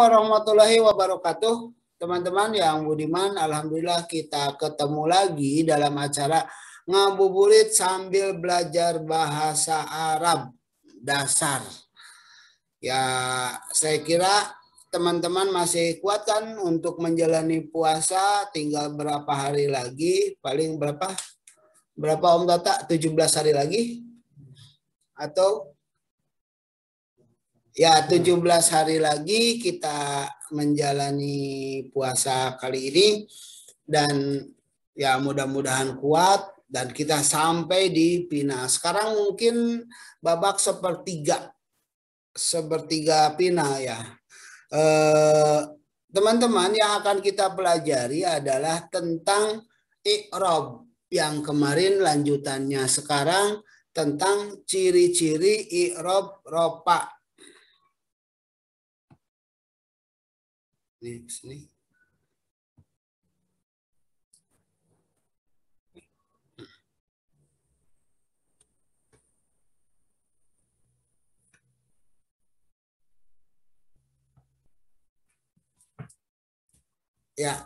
warahmatullahi wabarakatuh. Teman-teman yang budiman, alhamdulillah kita ketemu lagi dalam acara ngabuburit sambil belajar bahasa Arab dasar. Ya, saya kira teman-teman masih kuat kan untuk menjalani puasa tinggal berapa hari lagi? Paling berapa? Berapa Om Tata? 17 hari lagi? Atau Ya, 17 hari lagi kita menjalani puasa kali ini dan ya mudah-mudahan kuat dan kita sampai di Pina. Sekarang mungkin babak sepertiga sepertiga Pina ya. Eh, teman-teman yang akan kita pelajari adalah tentang ikrob yang kemarin lanjutannya sekarang tentang ciri-ciri ikrob ropa Ini sini. Ya,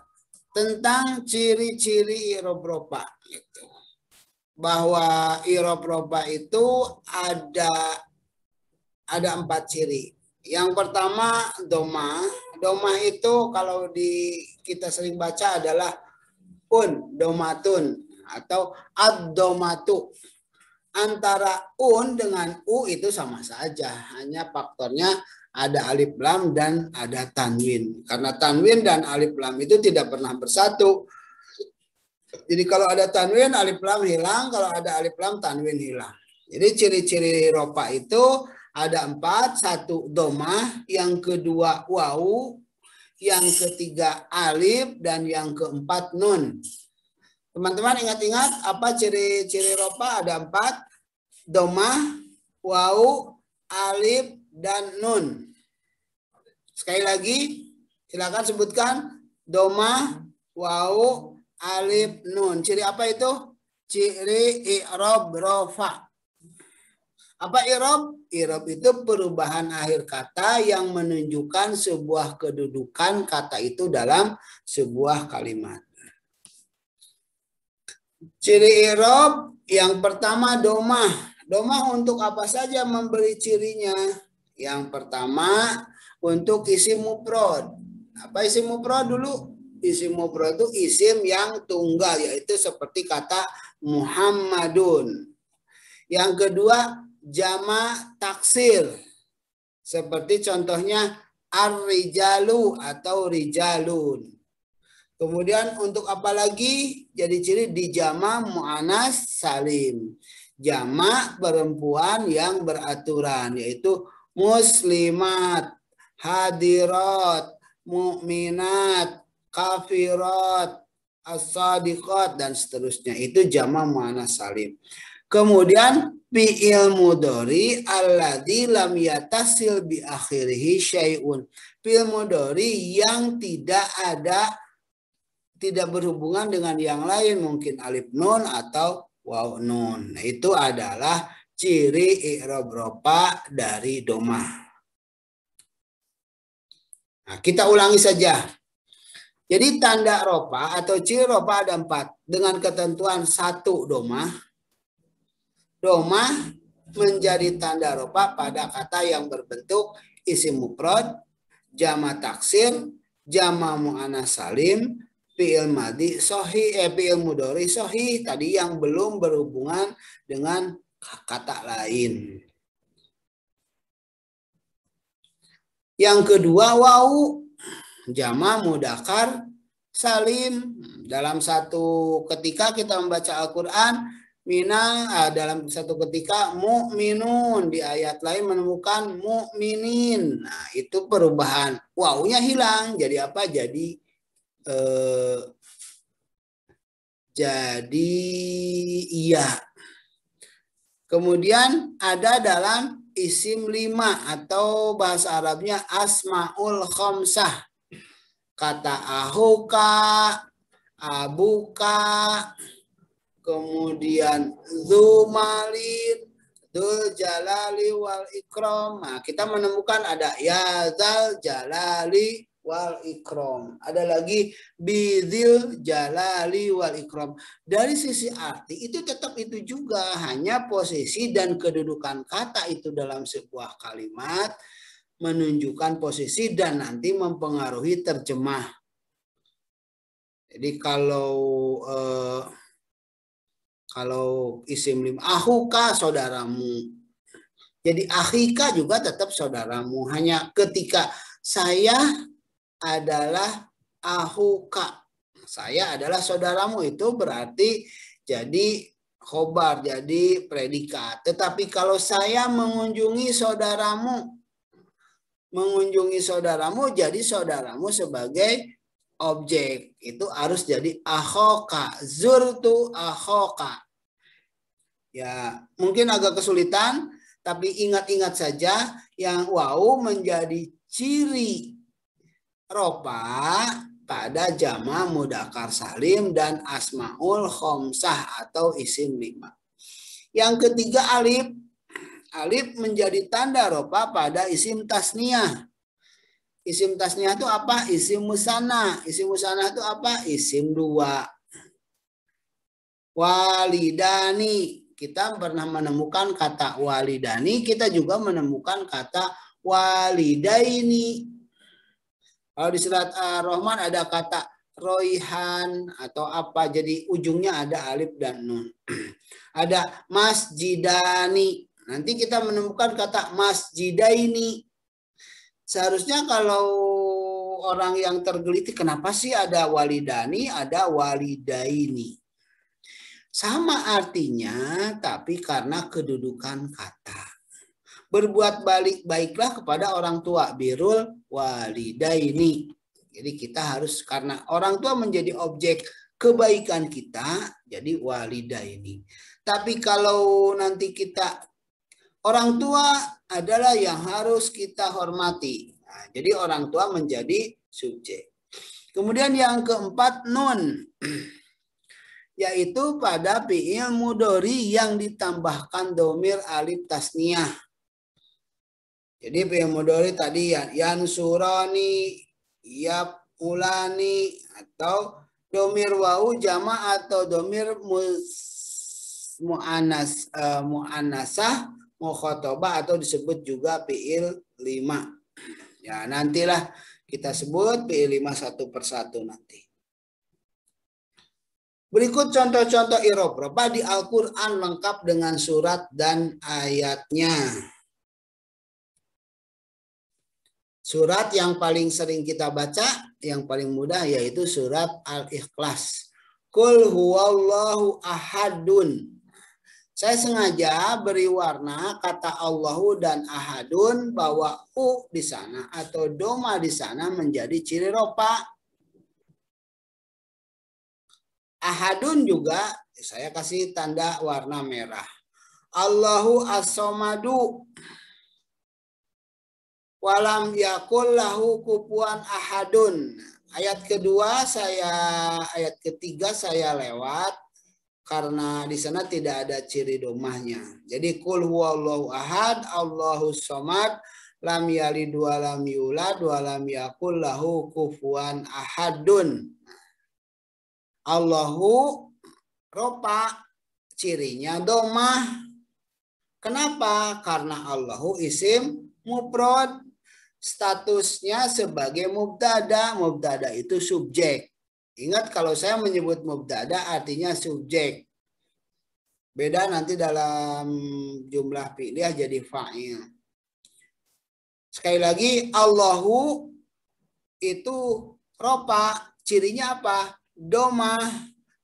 tentang ciri-ciri iropropa gitu. Bahwa iropropa itu ada ada empat ciri. Yang pertama doma Domah itu kalau di kita sering baca adalah un domatun atau abdomatu. Antara un dengan u itu sama saja, hanya faktornya ada alif lam dan ada tanwin. Karena tanwin dan alif lam itu tidak pernah bersatu. Jadi kalau ada tanwin alif lam hilang, kalau ada alif lam tanwin hilang. Jadi ciri-ciri ropa itu ada empat, satu domah, yang kedua wau, yang ketiga alif, dan yang keempat nun. Teman-teman ingat-ingat apa ciri-ciri ropa ada empat, domah, wau, alif, dan nun. Sekali lagi, silakan sebutkan domah, wau, alif, nun. Ciri apa itu? Ciri i'rob rofa. Apa irob? Irob itu perubahan akhir kata yang menunjukkan sebuah kedudukan kata itu dalam sebuah kalimat. Ciri irob yang pertama domah. Domah untuk apa saja memberi cirinya. Yang pertama untuk isim muprod. Apa isim muprod dulu? Isim muprod itu isim yang tunggal yaitu seperti kata Muhammadun. Yang kedua jama taksir. Seperti contohnya ar-rijalu atau rijalun. Kemudian untuk apa lagi? Jadi ciri di jama mu'anas salim. Jama perempuan yang beraturan yaitu muslimat, hadirat, mu'minat, kafirat, as dan seterusnya. Itu jama mu'anas salim. Kemudian fi'il mudori alladhi lam yatasil bi akhirihi syai'un. Fi'il mudori yang tidak ada tidak berhubungan dengan yang lain mungkin alif nun atau waw nun. Itu adalah ciri ikhrab ropa dari doma. Nah, kita ulangi saja. Jadi tanda ropa atau ciri ropa ada empat. Dengan ketentuan satu domah, Domah menjadi tanda rupa pada kata yang berbentuk isim mufrad, jama taksir, jama mu'ana salim, fi'il madi sohi, eh, fi'il mudori sohi, tadi yang belum berhubungan dengan kata lain. Yang kedua wau jama mudakar salim. Dalam satu ketika kita membaca Al-Quran, uh, dalam satu ketika mukminun di ayat lain menemukan mukminin. Nah, itu perubahan. Waunya hilang. Jadi apa? Jadi uh, jadi iya. Kemudian ada dalam isim lima atau bahasa Arabnya asmaul khomsah. Kata ahuka, abuka, kemudian Zumalin, Dul Jalali wal Ikrom. Nah, kita menemukan ada ya zal Jalali wal Ikrom. Ada lagi Bidil Jalali wal Ikrom. Dari sisi arti itu tetap itu juga hanya posisi dan kedudukan kata itu dalam sebuah kalimat menunjukkan posisi dan nanti mempengaruhi terjemah. Jadi kalau eh, kalau isim lim ahuka saudaramu. Jadi ahika juga tetap saudaramu. Hanya ketika saya adalah ahuka. Saya adalah saudaramu itu berarti jadi khobar, jadi predikat. Tetapi kalau saya mengunjungi saudaramu, mengunjungi saudaramu jadi saudaramu sebagai objek itu harus jadi ahoka zurtu ahoka ya mungkin agak kesulitan tapi ingat-ingat saja yang wau menjadi ciri ropa pada jama mudakar salim dan asmaul khomsah atau isim lima yang ketiga alif alif menjadi tanda ropa pada isim tasniah isim tasnya itu apa? Isim musana. Isim musana itu apa? Isim dua. Walidani. Kita pernah menemukan kata walidani. Kita juga menemukan kata walidaini. Kalau di surat eh, Ar-Rahman ada kata roihan atau apa. Jadi ujungnya ada alif dan nun. ada masjidani. Nanti kita menemukan kata masjidaini seharusnya kalau orang yang tergelitik kenapa sih ada walidani, ada walidaini. Sama artinya tapi karena kedudukan kata. Berbuat balik baiklah kepada orang tua birul walidaini. Jadi kita harus karena orang tua menjadi objek kebaikan kita jadi walidaini. Tapi kalau nanti kita Orang tua adalah yang harus kita hormati. Nah, jadi orang tua menjadi subjek. Kemudian yang keempat nun yaitu pada fi'il mudori yang ditambahkan domir alif tasniah. Jadi fi'il mudori tadi ya surani, yap ulani atau domir wau jama atau domir eh, mu'anasah. mu'anas uh, mu mukhotoba atau disebut juga fiil lima, Ya, nantilah kita sebut fiil lima satu persatu nanti. Berikut contoh-contoh irobroba di Al-Quran lengkap dengan surat dan ayatnya. Surat yang paling sering kita baca, yang paling mudah yaitu surat Al-Ikhlas. Kul huwallahu ahadun. Saya sengaja beri warna kata Allahu dan Ahadun bahwa u di sana atau doma di sana menjadi ciri ropa. Ahadun juga saya kasih tanda warna merah. Allahu as-somadu walam yakul lahu kupuan ahadun. Ayat kedua saya ayat ketiga saya lewat karena di sana tidak ada ciri domahnya. Jadi kul huwallahu ahad, Allahu somad, lam yalid wa lam yulad wa lam yakul lahu kufuwan ahadun. Allahu ropa cirinya domah. Kenapa? Karena Allahu isim mufrad statusnya sebagai mubtada. Mubtada itu subjek. Ingat kalau saya menyebut mubtada artinya subjek. Beda nanti dalam jumlah fi'liyah jadi fa'il. Sekali lagi Allahu itu ropa cirinya apa? Doma.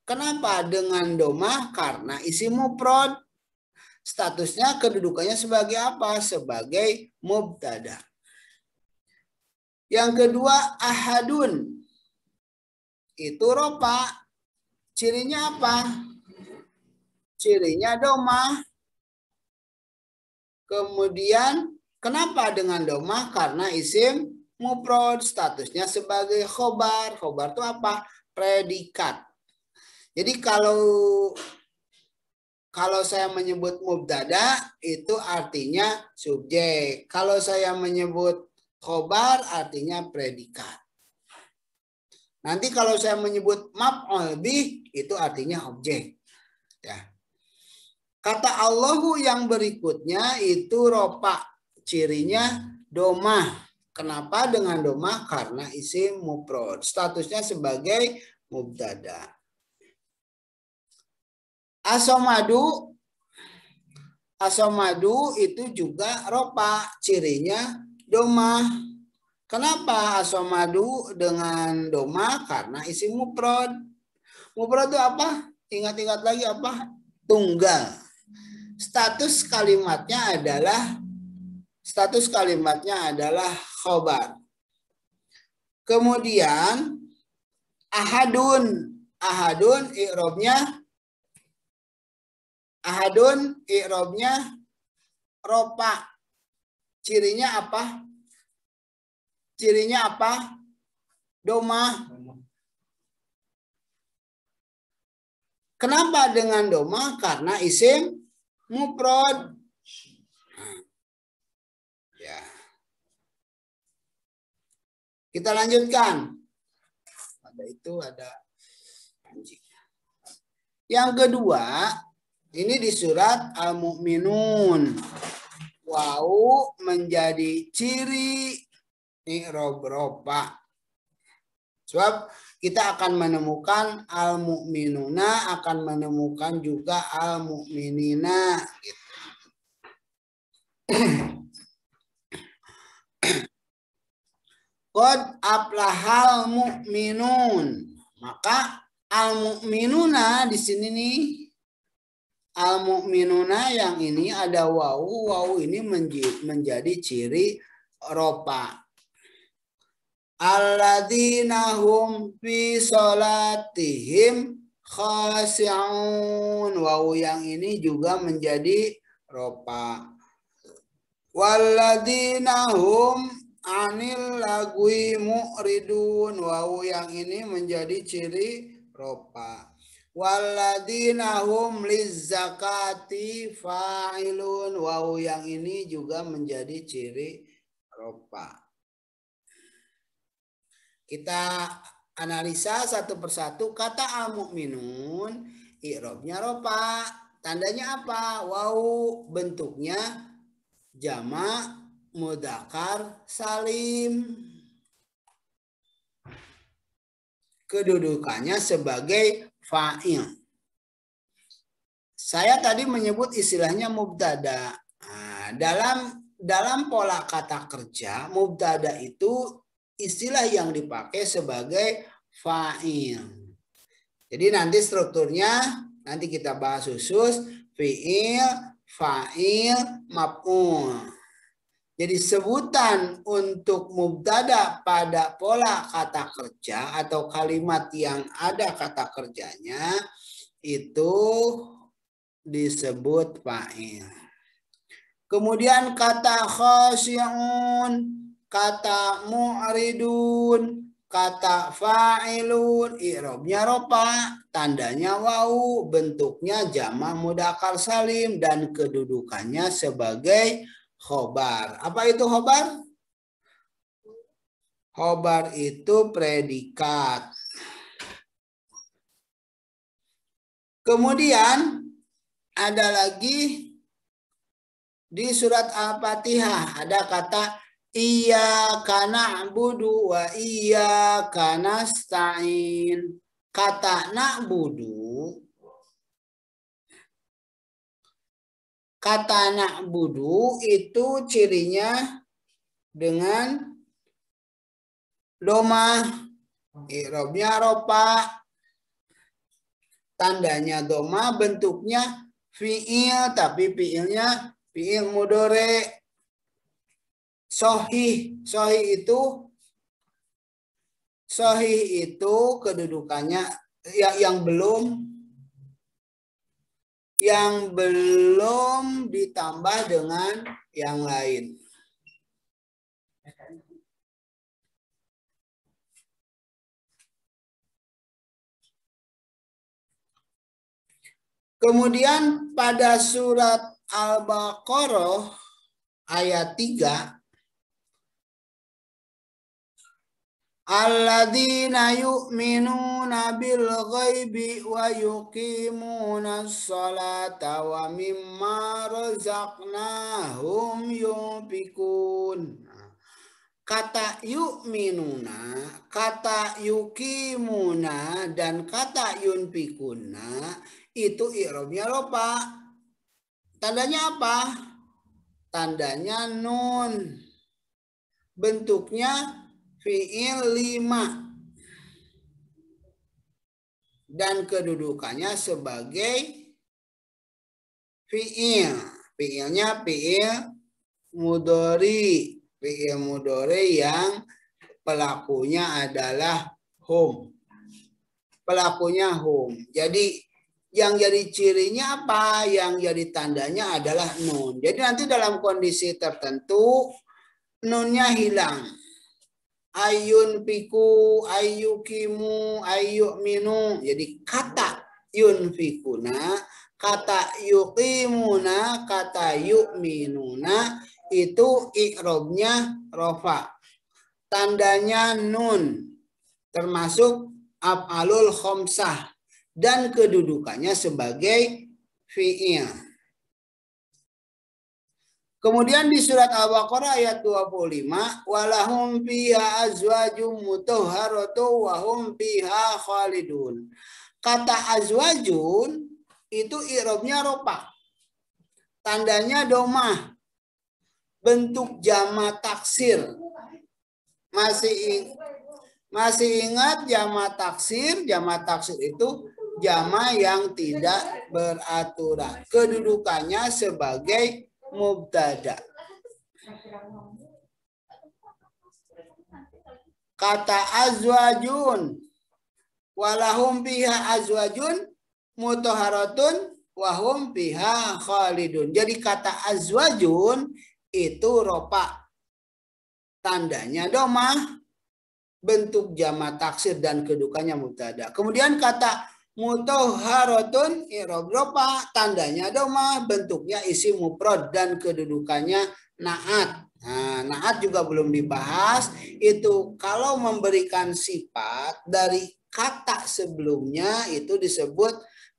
Kenapa dengan doma? Karena isi muprod. Statusnya kedudukannya sebagai apa? Sebagai mubtada. Yang kedua ahadun itu ropa. Cirinya apa? Cirinya doma. Kemudian kenapa dengan doma? Karena isim muprod statusnya sebagai khobar. Khobar itu apa? Predikat. Jadi kalau kalau saya menyebut mubdada itu artinya subjek. Kalau saya menyebut khobar artinya predikat. Nanti kalau saya menyebut map albi itu artinya objek. Ya. Kata Allahu yang berikutnya itu ropa. Cirinya domah. Kenapa dengan domah? Karena isi mufrad. Statusnya sebagai mubtada. Asomadu Asomadu itu juga ropa, cirinya domah. Kenapa asomadu dengan doma? Karena isi muprod. Muprod itu apa? Ingat-ingat lagi apa? Tunggal. Status kalimatnya adalah status kalimatnya adalah khobar. Kemudian ahadun, ahadun i'robnya ahadun i'robnya ropa. Cirinya apa? Cirinya apa? Doma. Kenapa dengan doma? Karena isim muprod. Ya. Kita lanjutkan. Ada itu ada anjing. Yang kedua, ini di surat Al-Mu'minun. Wau menjadi ciri i'rob roba. Sebab kita akan menemukan al mukminuna akan menemukan juga al mukminina gitu. Kod aplahal mukminun. Maka al mukminuna di sini nih al mukminuna yang ini ada wau wau ini menjadi ciri ropa alladzina hum fi salatihim khasi'un. Wawu yang ini juga menjadi ropa. Walladzina hum anil lagwi mu'ridun. Wawu yang ini menjadi ciri ropa. Walladzina hum lizakati fa'ilun. wau yang ini juga menjadi ciri ropa. Kita analisa satu persatu kata amuk minun i'robnya ropa. Tandanya apa? Wau bentuknya jama mudakar salim. Kedudukannya sebagai fa'il. Saya tadi menyebut istilahnya mubtada. Nah, dalam dalam pola kata kerja mubtada itu istilah yang dipakai sebagai fa'il. Jadi nanti strukturnya nanti kita bahas khusus fi'il, fa'il, maf'ul. Jadi sebutan untuk mubtada pada pola kata kerja atau kalimat yang ada kata kerjanya itu disebut fa'il. Kemudian kata khasyun kata mu'ridun, kata fa'ilun, irobnya ropa, tandanya wau, bentuknya jama mudakar salim, dan kedudukannya sebagai khobar. Apa itu khobar? Khobar itu predikat. Kemudian ada lagi di surat Al-Fatihah ada kata Iyyaka na'budu wa iyyaka nasta'in. Kata na'budu kata na'budu itu cirinya dengan doma irobnya ropa tandanya doma bentuknya fiil tapi fiilnya fiil mudore Sohih, sohih itu sohih itu kedudukannya yang yang belum yang belum ditambah dengan yang lain. Kemudian pada surat Al-Baqarah ayat 3 alladzina yu'minuna bil ghaibi wa yuqimuna sholata wa mimma razaqnahum yunfikun kata yu'minuna kata yuqimuna dan kata yunfikuna itu i'rabnya lupa tandanya apa tandanya nun bentuknya fiil lima dan kedudukannya sebagai fiil. Fiilnya fiil mudori. Fiil mudori yang pelakunya adalah home Pelakunya home Jadi yang jadi cirinya apa? Yang jadi tandanya adalah nun. Jadi nanti dalam kondisi tertentu nunnya hilang ayun piku ayukimu ayuminu jadi kata yunfikuna kata yukimuna kata yu'minuna itu ikrobnya rofa tandanya nun termasuk af'alul khomsah dan kedudukannya sebagai fi'il Kemudian di surat Al-Baqarah ayat 25, walahum fiha azwajum mutahharatu wa hum fiha khalidun. Kata azwajun itu i'rabnya ropa. Tandanya domah. Bentuk jama taksir. Masih masih ingat jama taksir? Jama taksir itu jama yang tidak beraturan. Kedudukannya sebagai mubtada. Kata azwajun. Walahum biha azwajun mutoharatun wahum biha khalidun. Jadi kata azwajun itu ropa. Tandanya domah bentuk jama taksir dan kedukannya mubtada. Kemudian kata mutahharatun irobropa, tandanya doma bentuknya isi muprod dan kedudukannya naat Nah, naat juga belum dibahas. Itu kalau memberikan sifat dari kata sebelumnya itu disebut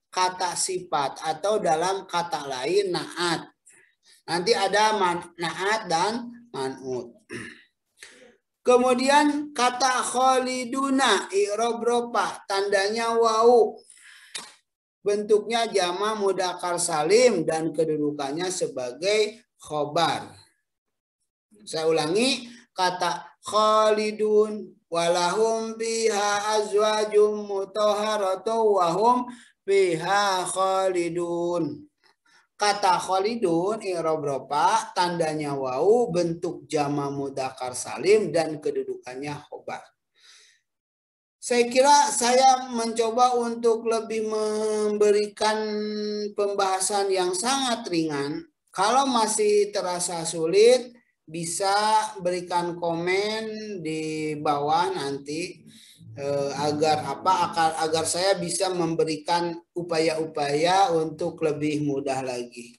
kata sifat atau dalam kata lain naat. Nanti ada naat dan manut. Kemudian kata kholiduna i'rab ropa tandanya wau. Bentuknya jama mudakar salim dan kedudukannya sebagai khobar. Saya ulangi kata kholidun walahum biha azwajum mutahharatu wahum biha kholidun. Kata Khalidun i'rab eh, ropa tandanya wau bentuk jama mudakar salim dan kedudukannya khobar. Saya kira saya mencoba untuk lebih memberikan pembahasan yang sangat ringan. Kalau masih terasa sulit, bisa berikan komen di bawah nanti. Eh, agar apa agar, agar saya bisa memberikan upaya-upaya untuk lebih mudah lagi.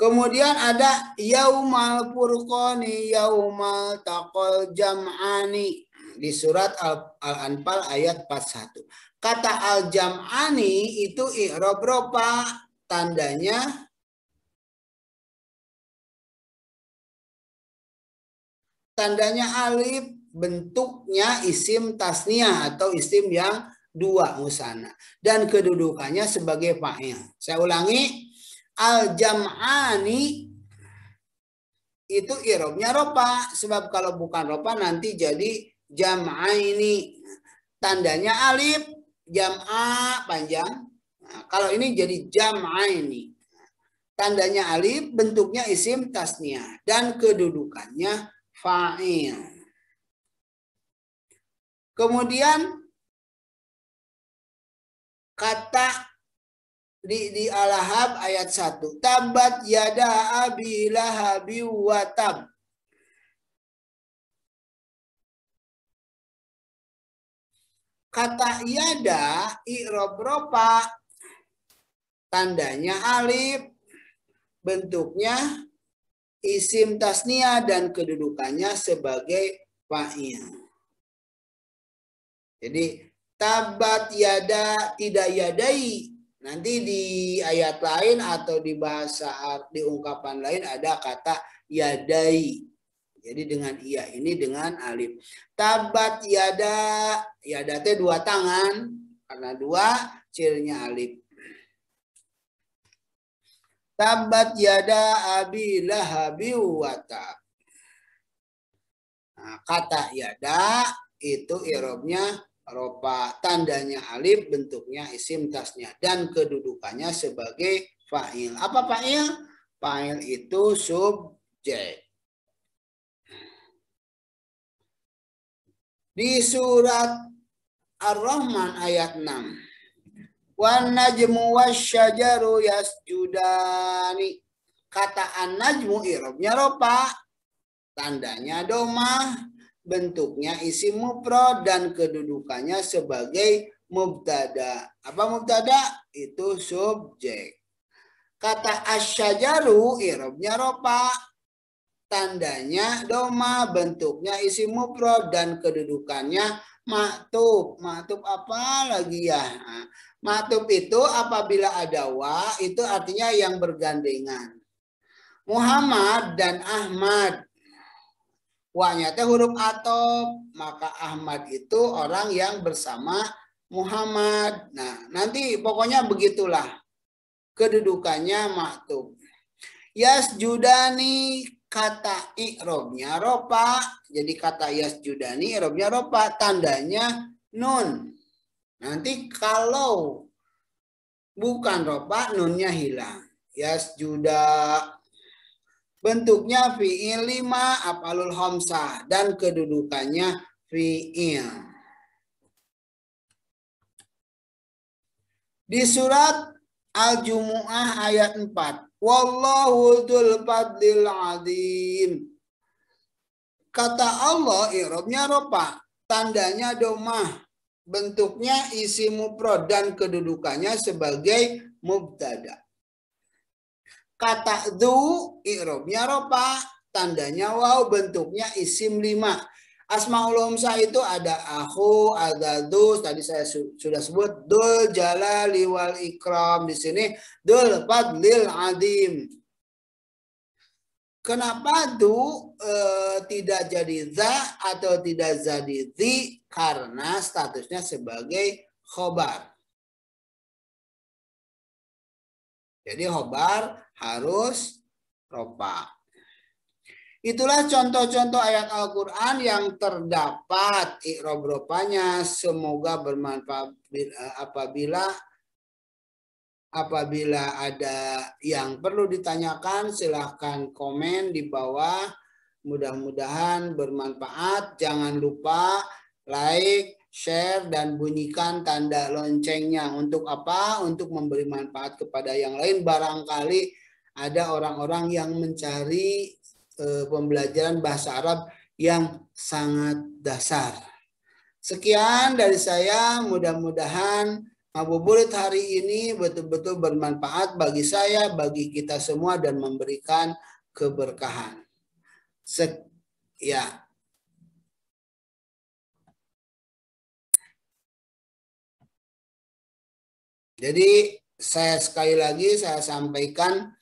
Kemudian ada yaumal furqani yaumal taqal jam'ani di surat Al-Anfal Al ayat 41. Kata al-jam'ani itu i'rab ropa tandanya tandanya alif bentuknya isim tasnia atau isim yang dua musana dan kedudukannya sebagai fa'il. Saya ulangi al jam'ani itu irobnya ropa sebab kalau bukan ropa nanti jadi jam'aini tandanya alif jam'a panjang nah, kalau ini jadi jam'aini tandanya alif bentuknya isim tasnia dan kedudukannya fa'il Kemudian kata di, di Al-Ahab ayat 1. Tabat yada abi lahabi watab. Kata yada i'rob ropa tandanya alif bentuknya isim tasnia dan kedudukannya sebagai fa'il. Jadi tabat yada tidak yadai. Nanti di ayat lain atau di bahasa di ungkapan lain ada kata yadai. Jadi dengan iya ini dengan alif. Tabat yada yada teh dua tangan karena dua cirinya alif. Tabat yada abi lahabi Nah, kata yada itu irobnya ropa tandanya alif bentuknya isim tasnya dan kedudukannya sebagai fa'il. Apa fa'il? Fa'il itu subjek. Di surat Ar-Rahman ayat 6. Wan najmu wasyajaru yasjudani. Kata an najmu irobnya ropa. Tandanya domah bentuknya isi mupro dan kedudukannya sebagai mubtada. Apa mubtada? Itu subjek. Kata asyajaru irobnya ropa. Tandanya doma, bentuknya isi mupro dan kedudukannya maktub. Maktub apa lagi ya? Maktub itu apabila ada wa itu artinya yang bergandengan. Muhammad dan Ahmad Wanya teh huruf atop. Maka Ahmad itu orang yang bersama Muhammad. Nah, nanti pokoknya begitulah kedudukannya maktub. Yasjudani kata i'robnya ropa. Jadi kata yasjudani i'robnya ropa. Tandanya nun. Nanti kalau bukan ropa nunnya hilang. Yasjuda Bentuknya fi'il lima apalul hamsah dan kedudukannya fi'il. Di surat Al-Jumu'ah ayat 4. Wallahu dzul fadlil azim. Kata Allah irobnya ropa, tandanya domah, bentuknya isi muprod dan kedudukannya sebagai mubtada. Kata du i'rabnya ropa, tandanya wow bentuknya isim lima. Asmaul Humsa itu ada aku, ada du tadi saya su sudah sebut dul jalali wal ikram di sini dul fadlil adim. Kenapa du e, tidak jadi za atau tidak jadi di karena statusnya sebagai khobar. Jadi khobar harus ropa. Itulah contoh-contoh ayat Al-Quran yang terdapat ikrob ropanya. Semoga bermanfaat eh, apabila apabila ada yang perlu ditanyakan silahkan komen di bawah. Mudah-mudahan bermanfaat. Jangan lupa like, share dan bunyikan tanda loncengnya untuk apa? Untuk memberi manfaat kepada yang lain barangkali ada orang-orang yang mencari eh, pembelajaran bahasa Arab yang sangat dasar. Sekian dari saya, mudah-mudahan ngabuburit hari ini betul-betul bermanfaat bagi saya, bagi kita semua dan memberikan keberkahan. Sek ya. Jadi saya sekali lagi saya sampaikan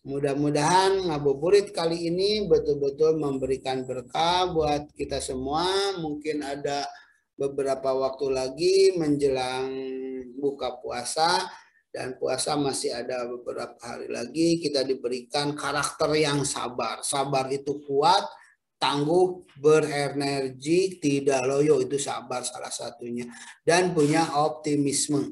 Mudah-mudahan ngabuburit kali ini betul-betul memberikan berkah buat kita semua. Mungkin ada beberapa waktu lagi menjelang buka puasa dan puasa masih ada beberapa hari lagi kita diberikan karakter yang sabar. Sabar itu kuat, tangguh, berenergi, tidak loyo itu sabar salah satunya dan punya optimisme.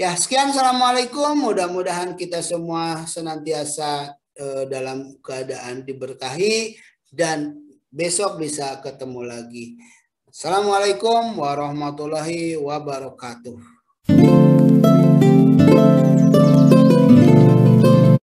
Ya, sekian assalamualaikum. Mudah-mudahan kita semua senantiasa eh, dalam keadaan diberkahi dan besok bisa ketemu lagi. Assalamualaikum warahmatullahi wabarakatuh.